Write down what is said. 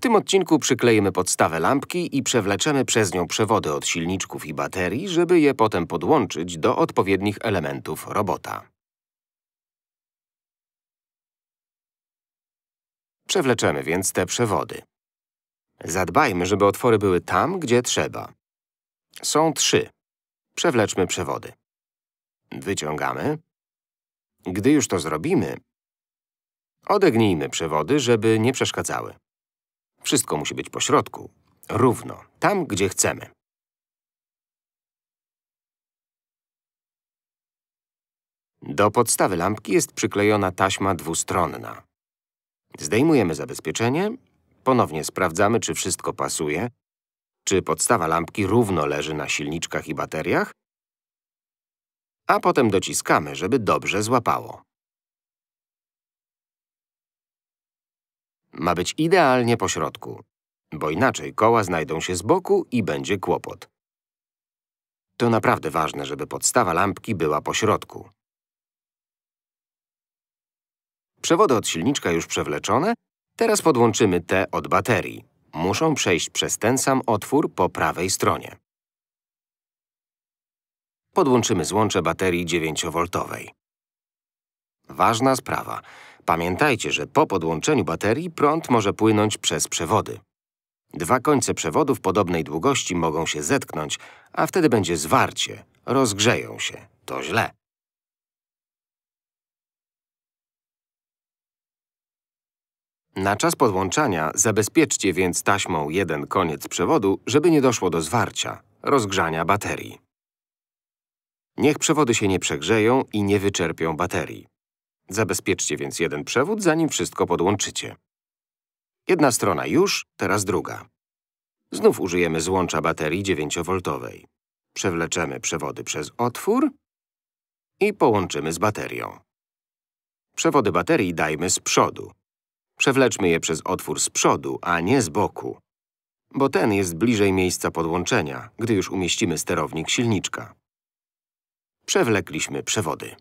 W tym odcinku przykleimy podstawę lampki i przewleczemy przez nią przewody od silniczków i baterii, żeby je potem podłączyć do odpowiednich elementów robota. Przewleczemy więc te przewody. Zadbajmy, żeby otwory były tam, gdzie trzeba. Są trzy. Przewleczmy przewody. Wyciągamy. Gdy już to zrobimy, odegnijmy przewody, żeby nie przeszkadzały. Wszystko musi być po środku, równo, tam, gdzie chcemy. Do podstawy lampki jest przyklejona taśma dwustronna. Zdejmujemy zabezpieczenie, ponownie sprawdzamy, czy wszystko pasuje, czy podstawa lampki równo leży na silniczkach i bateriach, a potem dociskamy, żeby dobrze złapało. ma być idealnie po środku, bo inaczej koła znajdą się z boku i będzie kłopot. To naprawdę ważne, żeby podstawa lampki była po środku. Przewody od silniczka już przewleczone, teraz podłączymy te od baterii. Muszą przejść przez ten sam otwór po prawej stronie. Podłączymy złącze baterii 9V. Ważna sprawa. Pamiętajcie, że po podłączeniu baterii prąd może płynąć przez przewody. Dwa końce przewodów podobnej długości mogą się zetknąć, a wtedy będzie zwarcie, rozgrzeją się. To źle. Na czas podłączania zabezpieczcie więc taśmą jeden koniec przewodu, żeby nie doszło do zwarcia, rozgrzania baterii. Niech przewody się nie przegrzeją i nie wyczerpią baterii. Zabezpieczcie więc jeden przewód, zanim wszystko podłączycie. Jedna strona już, teraz druga. Znów użyjemy złącza baterii 9V. Przewleczemy przewody przez otwór i połączymy z baterią. Przewody baterii dajmy z przodu. Przewleczmy je przez otwór z przodu, a nie z boku, bo ten jest bliżej miejsca podłączenia, gdy już umieścimy sterownik silniczka. Przewlekliśmy przewody.